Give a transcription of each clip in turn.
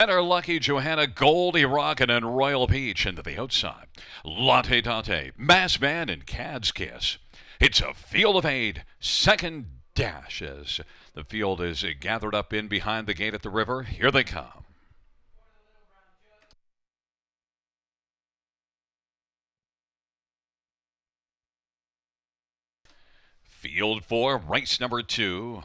our Lucky Johanna, Goldie Rockin', and Royal Peach into the outside. Latte Tate, Mass Band, and Cad's Kiss. It's a field of Second dash as the field is gathered up in behind the gate at the river. Here they come. Field four, race number two.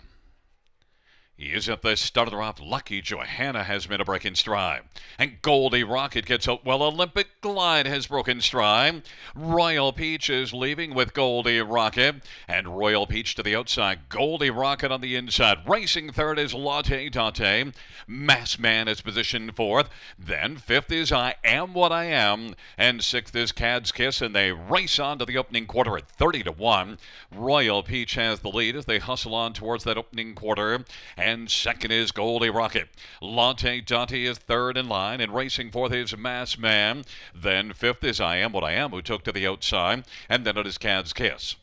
Isn't this starter off lucky? Johanna has made a break in stride. And Goldie Rocket gets out. Well, Olympic Glide has broken stride. Royal Peach is leaving with Goldie Rocket. And Royal Peach to the outside. Goldie Rocket on the inside. Racing third is Latte Dante. Mass Man is positioned fourth. Then fifth is I Am What I Am. And sixth is Cad's Kiss. And they race on to the opening quarter at 30 to 1. Royal Peach has the lead as they hustle on towards that opening quarter. And and second is Goldie Rocket. Latte Dante is third in line and racing fourth is Mass Man. Then fifth is I Am What I Am, who took to the outside, and then it is Cad's Kiss.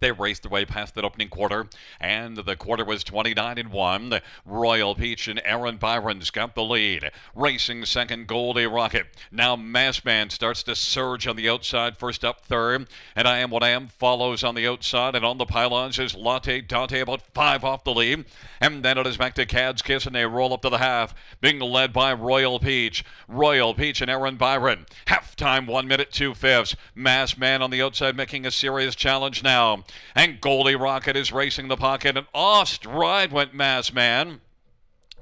They raced away past that opening quarter, and the quarter was 29 and 1. Royal Peach and Aaron Byron's got the lead. Racing second, Goldie Rocket. Now Massman starts to surge on the outside, first up third, and I Am What I Am follows on the outside, and on the pylons is Latte Dante about five off the lead, and then it is back to Cad's Kiss, and they roll up to the half, being led by Royal Peach. Royal Peach and Aaron Byron. Halftime, one minute, two fifths. Mass Man on the outside making a serious challenge now. And Goldie Rocket is racing the pocket. An off stride went Mass Man.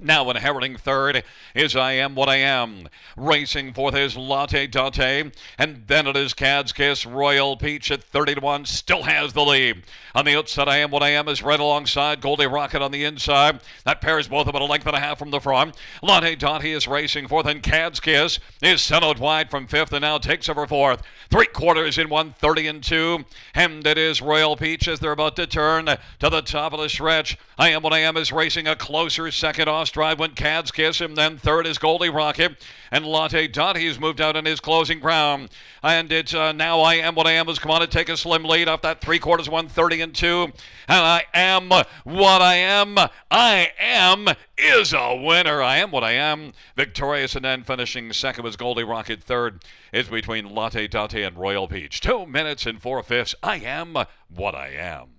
Now inheriting third is I Am What I Am. Racing fourth is Latte Date. And then it is Cad's Kiss. Royal Peach at 30 to 1 still has the lead. On the outside, I Am What I Am is right alongside Goldie Rocket on the inside. That pairs both about a length and a half from the front. Latte Date is racing fourth. And Cad's Kiss is settled wide from fifth and now takes over fourth. Three quarters in 130 and 2. And it is Royal Peach as they're about to turn to the top of the stretch. I Am What I Am is racing a closer second off last drive when Cad's Kiss, him. then third is Goldie Rocket, and Latte Dot. moved out in his closing ground. And it's uh, now I am what I am has come on to take a slim lead off that three quarters, 130 and two. And I am what I am. I am is a winner. I am what I am. Victorious and then finishing second was Goldie Rocket. Third is between Latte Date and Royal Peach. Two minutes and four fifths. I am what I am.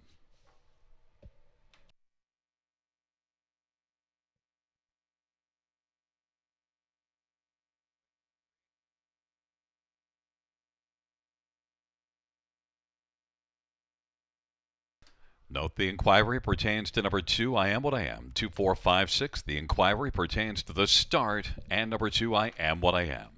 Note the inquiry pertains to number two, I am what I am, 2456. The inquiry pertains to the start, and number two, I am what I am.